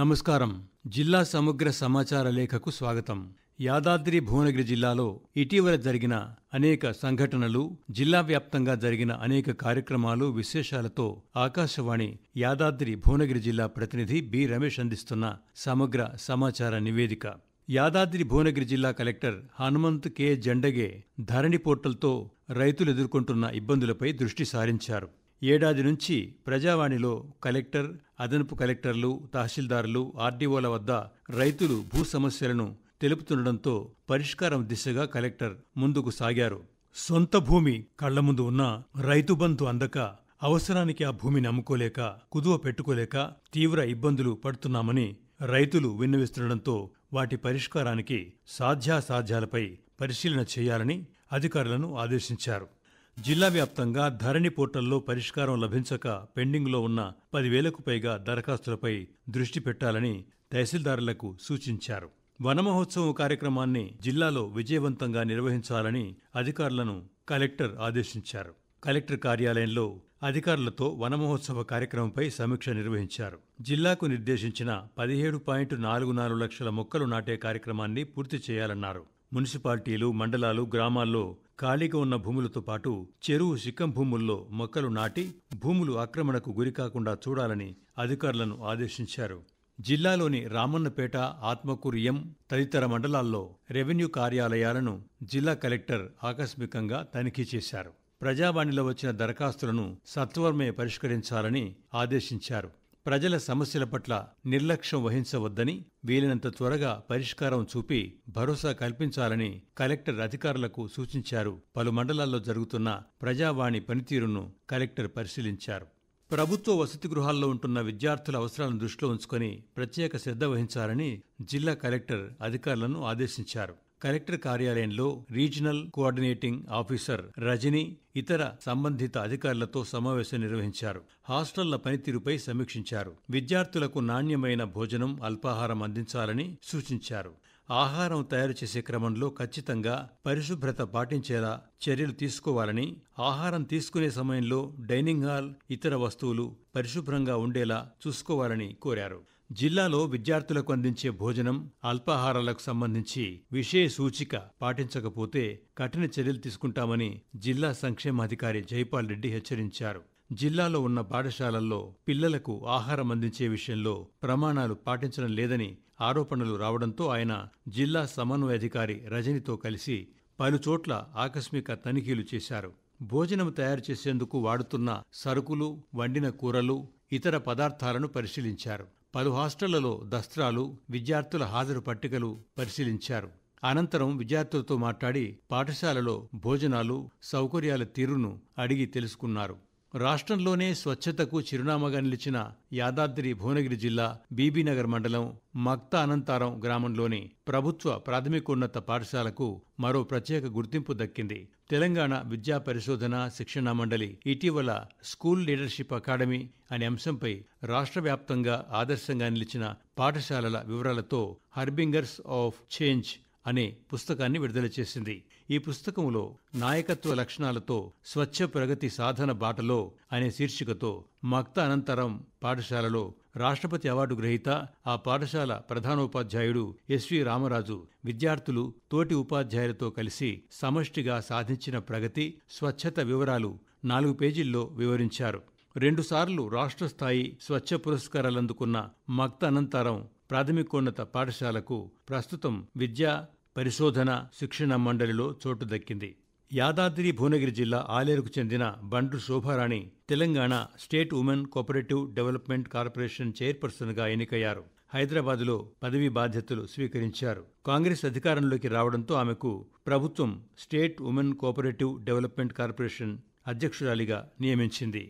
నమస్కారం జిల్లా సమగ్ర సమాచార లేఖకు స్వాగతం యాదాద్రి భువనగిరి జిల్లాలో ఇటీవల జరిగిన అనేక సంఘటనలు జిల్లా వ్యాప్తంగా జరిగిన అనేక కార్యక్రమాలు విశేషాలతో ఆకాశవాణి యాదాద్రి భువనగిరి జిల్లా ప్రతినిధి బి రమేష్ అందిస్తున్న సమగ్ర సమాచార నివేదిక యాదాద్రి భువనగిరి జిల్లా కలెక్టర్ హనుమంత్ కె జెండగే ధరణి పోర్టల్తో రైతులు ఎదుర్కొంటున్న ఇబ్బందులపై దృష్టి సారించారు ఏడాది నుంచి ప్రజావాణిలో కలెక్టర్ అదనపు కలెక్టర్లు తహసీల్దారులు ఆర్డీఓల వద్ద రైతులు భూ సమస్యలను తెలుపుతుండడంతో పరిష్కారం దిశగా కలెక్టర్ ముందుకు సాగారు సొంత భూమి కళ్ల ముందు ఉన్న రైతు బంధు అందక అవసరానికి ఆ భూమిని అమ్ముకోలేక కుదువ పెట్టుకోలేక తీవ్ర ఇబ్బందులు పడుతున్నామని రైతులు విన్నవిస్తుండడంతో వాటి పరిష్కారానికి సాధ్యాసాధ్యాలపై పరిశీలన చేయాలని అధికారులను ఆదేశించారు జిల్లా వ్యాప్తంగా ధరణి పోర్టల్లో పరిష్కారం లభించక పెండింగ్లో ఉన్న పదివేలకు పైగా దరఖాస్తులపై దృష్టి పెట్టాలని తహసీల్దారులకు సూచించారు వనమహోత్సవం కార్యక్రమాన్ని జిల్లాలో విజయవంతంగా నిర్వహించాలని అధికారులను కలెక్టర్ ఆదేశించారు కలెక్టర్ కార్యాలయంలో అధికారులతో వనమహోత్సవ కార్యక్రమంపై సమీక్ష నిర్వహించారు జిల్లాకు నిర్దేశించిన పదిహేడు పాయింట్ నాలుగు నాలుగు లక్షల మొక్కలు నాటే కార్యక్రమాన్ని పూర్తి చేయాలన్నారు మున్సిపాలిటీలు మండలాలు గ్రామాల్లో ఖాళీగా ఉన్న భూములతో పాటు చెరువు సిక్కం భూముల్లో మొక్కలు నాటి భూములు ఆక్రమణకు గురికాకుండా చూడాలని అధికారులను ఆదేశించారు జిల్లాలోని రామన్నపేట ఆత్మకూరు ఎం తదితర మండలాల్లో రెవెన్యూ కార్యాలయాలను జిల్లా కలెక్టర్ ఆకస్మికంగా తనిఖీ చేశారు ప్రజావాణిలో వచ్చిన దరఖాస్తులను సత్వరమే పరిష్కరించాలని ఆదేశించారు ప్రజల సమస్యల పట్ల నిర్లక్ష్యం వహించవద్దని వీలైనంత త్వరగా పరిష్కారం చూపి భరోసా కల్పించాలని కలెక్టర్ అధికారులకు సూచించారు పలు మండలాల్లో జరుగుతున్న ప్రజావాణి పనితీరును కలెక్టర్ పరిశీలించారు ప్రభుత్వ వసతి గృహాల్లో ఉంటున్న విద్యార్థుల అవసరాలను దృష్టిలో ఉంచుకొని ప్రత్యేక శ్రద్ధ వహించాలని జిల్లా కలెక్టర్ అధికారులను ఆదేశించారు కలెక్టర్ కార్యాలయంలో రీజనల్ కోఆర్డినేటింగ్ ఆఫీసర్ రజని ఇతర సంబంధిత అధికారులతో సమావేశం నిర్వహించారు హాస్టళ్ల పనితీరుపై సమీక్షించారు విద్యార్థులకు నాణ్యమైన భోజనం అల్పాహారం అందించాలని సూచించారు ఆహారం తయారు చేసే క్రమంలో ఖచ్చితంగా పరిశుభ్రత పాటించేలా చర్యలు తీసుకోవాలని ఆహారం తీసుకునే సమయంలో డైనింగ్ హాల్ ఇతర వస్తువులు పరిశుభ్రంగా ఉండేలా చూసుకోవాలని కోరారు జిల్లాలో విద్యార్థులకు అందించే భోజనం అల్పాహారాలకు సంబంధించి విషయ సూచిక పాటించకపోతే కఠిన చర్యలు తీసుకుంటామని జిల్లా సంక్షేమాధికారి జైపాల్ రెడ్డి హెచ్చరించారు జిల్లాలో ఉన్న పాఠశాలల్లో పిల్లలకు ఆహారం అందించే విషయంలో ప్రమాణాలు పాటించడం లేదని ఆరోపణలు రావడంతో ఆయన జిల్లా సమన్వయాధికారి రజనితో కలిసి పలుచోట్ల ఆకస్మిక తనిఖీలు చేశారు భోజనం తయారు చేసేందుకు వాడుతున్న సరుకులు వండిన కూరలు ఇతర పదార్థాలను పరిశీలించారు పలు హాస్టళ్లలో దస్త్రాలు విద్యార్థుల హాజరు పట్టికలు పరిశీలించారు అనంతరం విద్యార్థులతో మాట్లాడి పాఠశాలలో భోజనాలు సౌకర్యాల తీరును అడిగి తెలుసుకున్నారు రాష్ట్రంలోనే స్వచ్ఛతకు చిరునామాగా నిలిచిన యాదాద్రి భువనగిరి జిల్లా బీబీనగర్ మండలం మక్తా అనంతారం గ్రామంలోని ప్రభుత్వ ప్రాథమికోన్నత పాఠశాలకు మరో ప్రత్యేక గుర్తింపు దక్కింది తెలంగాణ విద్యా పరిశోధన శిక్షణ మండలి ఇటీవల స్కూల్ లీడర్షిప్ అకాడమీ అనే అంశంపై రాష్ట్ర వ్యాప్తంగా ఆదర్శంగా నిలిచిన పాఠశాలల వివరాలతో హర్బింగర్స్ ఆఫ్ చేంజ్ అనే పుస్తకాన్ని విడుదల చేసింది ఈ పుస్తకంలో నాయకత్వ లక్షణాలతో స్వచ్ఛ ప్రగతి సాధన బాటలో అనే శీర్షికతో మక్త అనంతరం పాఠశాలలో రాష్ట్రపతి అవార్డు గ్రహీత ఆ పాఠశాల ప్రధానోపాధ్యాయుడు ఎస్వి రామరాజు విద్యార్థులు తోటి ఉపాధ్యాయులతో కలిసి సమష్టిగా సాధించిన ప్రగతి స్వచ్ఛత వివరాలు నాలుగు పేజీల్లో వివరించారు రెండుసార్లు రాష్ట్ర స్థాయి స్వచ్ఛ పురస్కారాలు అందుకున్న మక్త అనంతరం ప్రాథమికోన్నత పాఠశాలకు ప్రస్తుతం విద్యా పరిశోధన శిక్షణ మండలిలో చోటు దక్కింది యాదాద్రి భువనగిరి జిల్లా ఆలేరుకు చెందిన Bandru Shobharani Telangana state women cooperative development corporation చైర్పర్సన్గా ఎన్నికయ్యారు హైదరాబాద్లో పదవీ బాధ్యతలు స్వీకరించారు కాంగ్రెస్ అధికారంలోకి రావడంతో ఆమెకు ప్రభుత్వం state women cooperative development corporation అధ్యక్షురాలిగా నియమించింది